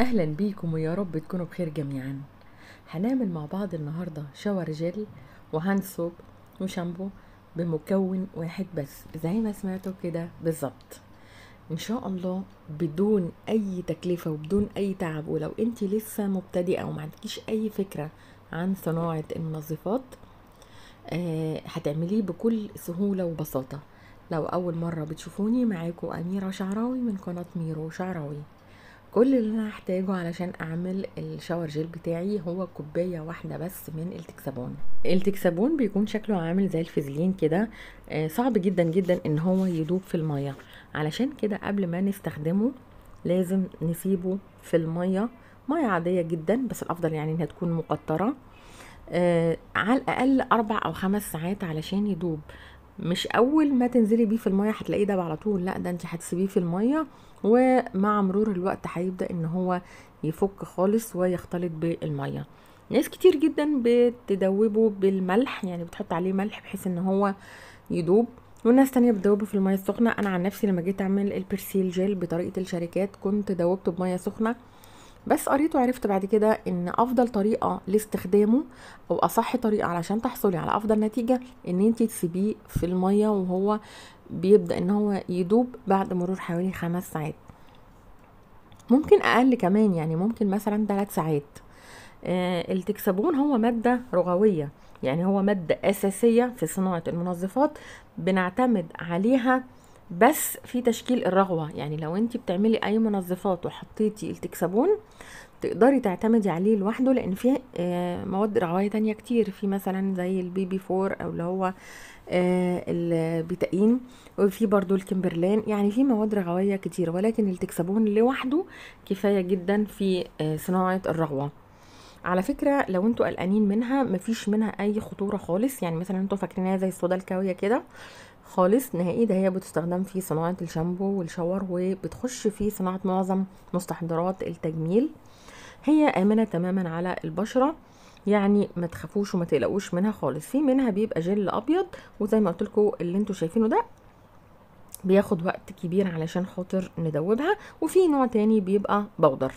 اهلا بيكم ويا رب تكونوا بخير جميعا هنعمل مع بعض النهاردة شاور جل وهاند سوب وشامبو بمكون واحد بس زي ما سمعتوا كده بالظبط ان شاء الله بدون اي تكلفة وبدون اي تعب ولو انت لسه مبتدئة وما عندكيش اي فكرة عن صناعة المنظفات آه، هتعمليه بكل سهولة وبساطة لو اول مرة بتشوفوني معاكم اميرة شعراوي من قناة ميرو شعراوي كل اللي انا هحتاجه علشان اعمل الشاور جيل بتاعي هو كوبايه واحده بس من التكسابون التكسابون بيكون شكله عامل زي الفازلين كده آه، صعب جدا جدا ان هو يدوب في الميه علشان كده قبل ما نستخدمه لازم نسيبه في الميه ميه عاديه جدا بس الافضل يعني انها تكون مقطره آه، على الاقل اربع او خمس ساعات علشان يدوب مش اول ما تنزلي بيه في الميه هتلاقيه دب على طول لا ده انت هتسيبيه في الميه ومع مرور الوقت هيبدا ان هو يفك خالص ويختلط بالميه ناس كتير جدا بتدوبه بالملح يعني بتحط عليه ملح بحيث ان هو يدوب وناس تانية بتدوبه في المية السخنة أنا عن نفسي لما جيت أعمل البرسيل جيل بطريقة الشركات كنت دوبته بمية سخنة بس قريت وعرفت بعد كده ان افضل طريقه لاستخدامه او اصح طريقه علشان تحصلي على افضل نتيجه ان انت تسيبيه في الميه وهو بيبدا ان هو يدوب بعد مرور حوالي خمس ساعات ممكن اقل كمان يعني ممكن مثلا ثلاث ساعات آه التكسبون هو ماده رغويه يعني هو ماده اساسيه في صناعه المنظفات بنعتمد عليها بس في تشكيل الرغوه يعني لو انت بتعملي اي منظفات وحطيتي التكسابون تقدري تعتمدي عليه لوحده لان في آه، مواد رغويه تانية كتير في مثلا زي البي بي فور او اللي هو آه، البيتاين وفي برضو الكمبرلان يعني في مواد رغويه كتير ولكن التكسابون لوحده كفايه جدا في آه، صناعه الرغوه على فكره لو انتوا قلقانين منها مفيش منها اي خطوره خالص يعني مثلا انتوا فاكرينها زي الصودا الكاويه كده خالص نهائي ده هي بتستخدم في صناعة الشامبو والشاور وبتخش في صناعة معظم مستحضرات التجميل هي آمنة تماما على البشرة يعني ما تخافوش وما تقلقوش منها خالص في منها بيبقى جل ابيض وزي ما قلت لكم اللي انتم شايفينه ده بياخد وقت كبير علشان خاطر ندوبها وفي نوع تاني بيبقى بودر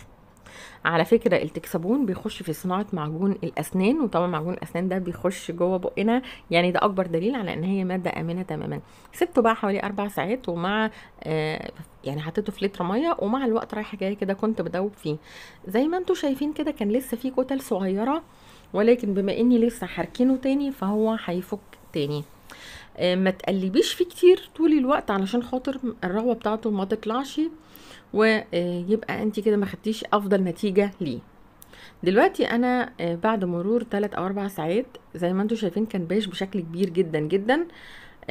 على فكره التكسابون بيخش في صناعه معجون الاسنان وطبعا معجون الاسنان ده بيخش جوه بقنا يعني ده اكبر دليل على ان هي ماده امنه تماما سبته بقى حوالي اربع ساعات ومع آه يعني حطيته في لتر ميه ومع الوقت رايحه جايه كده كنت بدوب فيه زي ما انتم شايفين كده كان لسه فيه كتل صغيره ولكن بما اني لسه حركينه تاني فهو هيفك تاني آه، ما تقلبيش فيه كتير طول الوقت علشان خاطر الرغوه بتاعته ما تطلعش ويبقى انت كده ما خدتيش افضل نتيجه ليه دلوقتي انا آه، بعد مرور 3 او 4 ساعات زي ما انتم شايفين كان باش بشكل كبير جدا جدا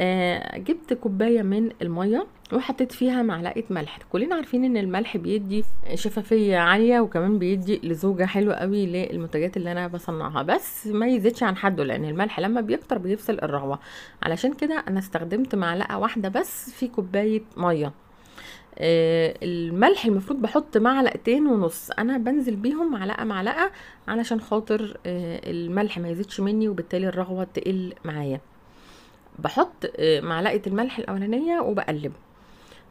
آه، جبت كوبايه من الميه وحطيت فيها معلقه ملح كلنا عارفين ان الملح بيدي شفافيه عاليه وكمان بيدي لزوجه حلوه قوي للمنتجات اللي انا بصنعها بس ما يزيدش عن حده لان الملح لما بيكتر بيفصل الرغوه علشان كده انا استخدمت معلقه واحده بس في كوبايه ميه آه، الملح المفروض بحط معلقتين ونص انا بنزل بيهم معلقه معلقه علشان خاطر آه، الملح ما يزيدش مني وبالتالي الرغوه تقل معايا بحط آه، معلقه الملح الاولانيه وبقلب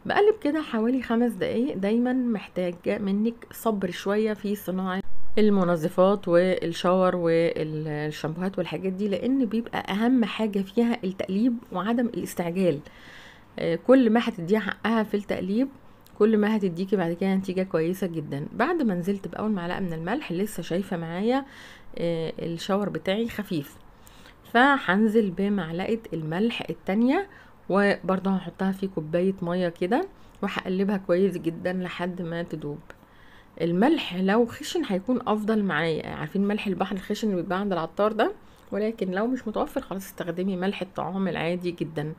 بقلب كده حوالي خمس دقايق دايما محتاجه منك صبر شويه في صناعه المنظفات والشاور والشامبوهات والحاجات دي لان بيبقى اهم حاجه فيها التقليب وعدم الاستعجال آه، كل ما هتديها حقها في التقليب كل ما هتديكي بعد كده نتيجة كويسة جدا بعد ما نزلت بأول معلقة من الملح لسه شايفة معايا آه، الشاور بتاعي خفيف فهنزل بمعلقة الملح التانية وبرضه هحطها في كوباية مية كده وهقلبها كويس جدا لحد ما تدوب الملح لو خشن هيكون افضل معايا عارفين ملح البحر الخشن اللي بيبقى عند العطار ده ولكن لو مش متوفر خلاص استخدمي ملح الطعام العادي جدا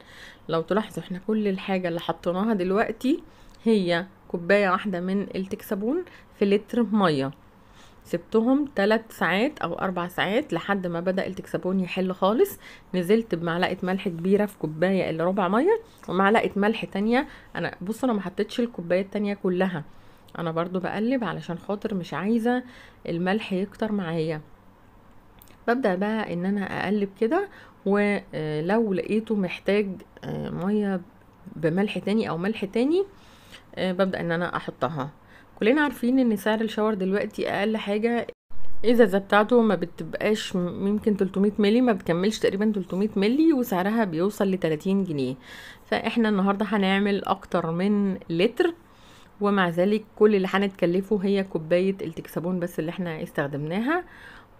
لو تلاحظوا احنا كل الحاجة اللي حطيناها دلوقتي هي كوباية واحدة من التكسابون في لتر مية سبتهم ثلاث ساعات او اربع ساعات لحد ما بدا التكسابون يحل خالص نزلت بمعلقه ملح كبيره في كوبايه الا ربع ميه ومعلقه ملح تانية انا بص انا ما حطيتش الكوبايه التانية كلها انا برضو بقلب علشان خاطر مش عايزه الملح يكتر معايا ببدأ بقى ان انا اقلب كده ولو لقيته محتاج آه، مية بملح تاني او ملح تاني آه، ببدأ ان انا احطها كلنا عارفين ان سعر الشاور دلوقتي اقل حاجة الازازة بتاعته ما بتبقاش ممكن 300 ملي ما بتكملش تقريبا 300 ملي وسعرها بيوصل ل 30 جنيه فاحنا النهاردة هنعمل اكتر من لتر ومع ذلك كل اللي هنتكلفه هي كوباية التكسابون بس اللي احنا استخدمناها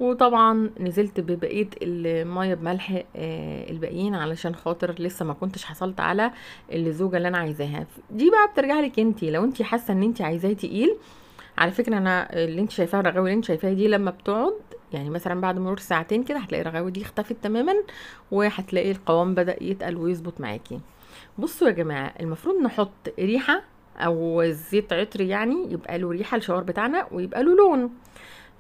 وطبعا نزلت ببقيه الميه بملح آه، الباقيين علشان خاطر لسه ما كنتش حصلت على الزوجه اللي انا عايزاها دي بقى بترجع لك انت لو انت حاسه ان انت عايزاه تقيل على فكره انا اللي انت شايفاه الرغاوي اللي انت شايفاه دي لما بتقعد يعني مثلا بعد مرور ساعتين كده هتلاقي الرغاوي دي اختفت تماما وهتلاقي القوام بدا يتقل ويظبط معاكي بصوا يا جماعه المفروض نحط ريحه او زيت عطر يعني يبقى له ريحه الشاور بتاعنا ويبقى له لون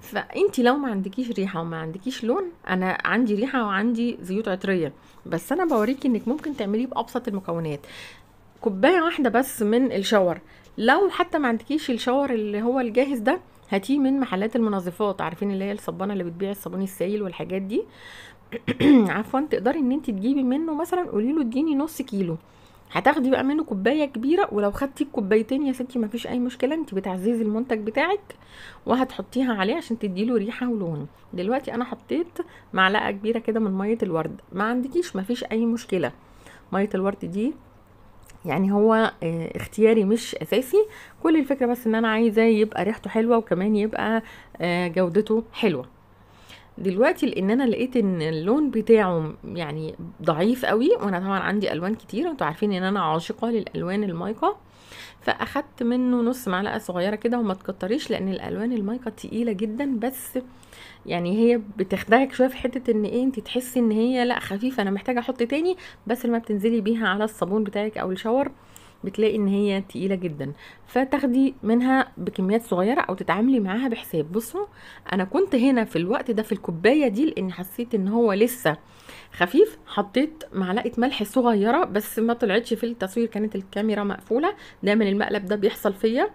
فانت لو ما عندكيش ريحه وما عندكيش لون انا عندي ريحه وعندي زيوت عطريه بس انا بوريكي انك ممكن تعمليه بابسط المكونات كوبايه واحده بس من الشاور لو حتى ما عندكيش الشاور اللي هو الجاهز ده هاتيه من محلات المنظفات عارفين اللي هي الصبانه اللي بتبيع الصابون السائل والحاجات دي عفوا تقدري ان انت تجيبي منه مثلا قولي له اديني نص كيلو هتاخدي بقى منه كوبايه كبيره ولو خدتي الكوبايتين يا ستي مفيش اي مشكله انت بتعززي المنتج بتاعك وهتحطيها عليه عشان تديله ريحه ولون دلوقتي انا حطيت معلقه كبيره كده من ميه الورد ما عندكيش مفيش اي مشكله ميه الورد دي يعني هو آه، اختياري مش اساسي كل الفكره بس ان انا عايزه يبقى ريحته حلوه وكمان يبقى آه، جودته حلوه دلوقتي لان انا لقيت ان اللون بتاعه يعني ضعيف قوي وانا طبعا عندي الوان كتير وانتوا عارفين ان انا عاشقه للالوان المايكه فاخدت منه نص معلقه صغيره كده وما تكتريش لان الالوان المايكه تقيله جدا بس يعني هي بتخدعك شويه في حته ان ايه انت تحسي ان هي لا خفيفه انا محتاجه احط تاني بس لما بتنزلي بيها على الصابون بتاعك او الشاور بتلاقي ان هي تقيله جدا فتاخدي منها بكميات صغيره او تتعاملي معاها بحساب بصوا انا كنت هنا في الوقت ده في الكوبايه دي لان حسيت ان هو لسه خفيف حطيت معلقه ملح صغيره بس ما طلعتش في التصوير كانت الكاميرا مقفوله دايما المقلب ده بيحصل فيا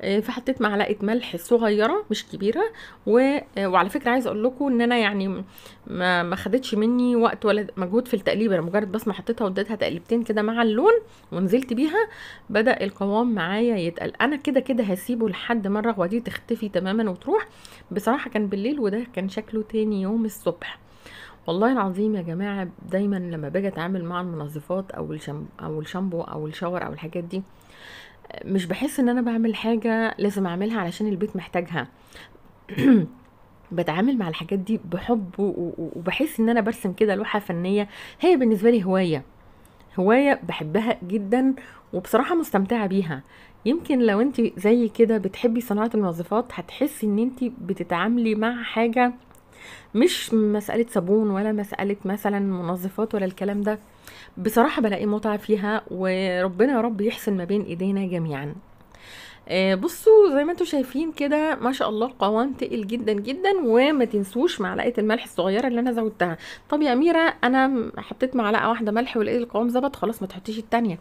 آه، فحطيت معلقه ملح صغيره مش كبيره و... آه، وعلى فكره عايزه اقول لكم ان انا يعني ما, ما خدتش مني وقت ولا مجهود في التقليب انا مجرد بس ما حطيتها واديتها تقليبتين كده مع اللون ونزلت بيها بدا القوام معايا يتقل انا كده كده هسيبه لحد ما الرغوه دي تختفي تماما وتروح بصراحه كان بالليل وده كان شكله تاني يوم الصبح والله العظيم يا جماعه دايما لما باجي اتعامل مع المنظفات او الشامبو او الشامبو او الشاور او الحاجات دي مش بحس ان انا بعمل حاجه لازم اعملها علشان البيت محتاجها بتعامل مع الحاجات دي بحب وبحس ان انا برسم كده لوحه فنيه هي بالنسبه لي هوايه هوايه بحبها جدا وبصراحه مستمتعه بيها يمكن لو انت زي كده بتحبي صناعه المنظفات هتحسي ان انت بتتعاملي مع حاجه مش مساله صابون ولا مساله مثلا منظفات ولا الكلام ده بصراحة بلاقي متعة فيها وربنا يا رب يحسن ما بين إيدينا جميعا آه، بصوا زي ما انتم شايفين كده ما شاء الله القوام تقل جدا جدا وما تنسوش معلقه الملح الصغيره اللي انا زودتها طب يا اميره انا حطيت معلقه واحده ملح ولقيت القوام ظبط خلاص ما تحطيش الثانيه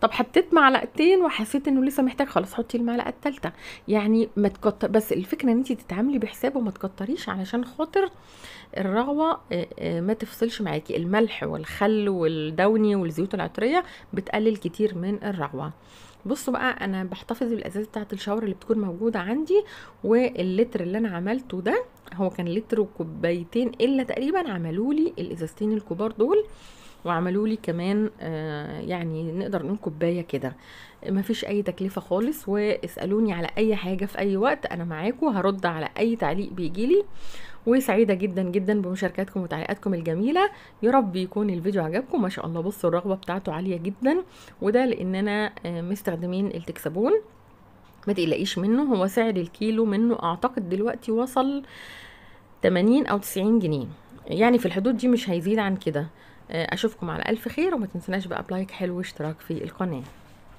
طب حطيت معلقتين وحسيت انه لسه محتاج خلاص حطي المعلقه الثالثه يعني ما تكتر بس الفكره ان انت تتعاملي بحساب وما تكتريش علشان خاطر الرغوه آه، آه، ما تفصلش معاكي الملح والخل والدوني والزيوت العطريه بتقلل كتير من الرغوه بصوا بقى انا بحتفظ بالازاز بتاعه الشاور اللي بتكون موجوده عندي واللتر اللي انا عملته ده هو كان لتر وكوبايتين الا تقريبا عملوا لي الازازتين الكبار دول وعملوا لي كمان آه، يعني نقدر نقول كوبايه كده مفيش اي تكلفه خالص واسالوني على اي حاجه في اي وقت انا معاكم هرد على اي تعليق بيجيلي وسعيده جدا جدا بمشاركاتكم وتعليقاتكم الجميله يا رب يكون الفيديو عجبكم ما شاء الله بصوا الرغبه بتاعته عاليه جدا وده لاننا آه، مستخدمين التكسابون ما تقلقيش منه هو سعر الكيلو منه اعتقد دلوقتي وصل 80 او 90 جنيه يعني في الحدود دي مش هيزيد عن كده اشوفكم على الف خير وما تنسناش بقى بلايك حلو واشتراك في القناه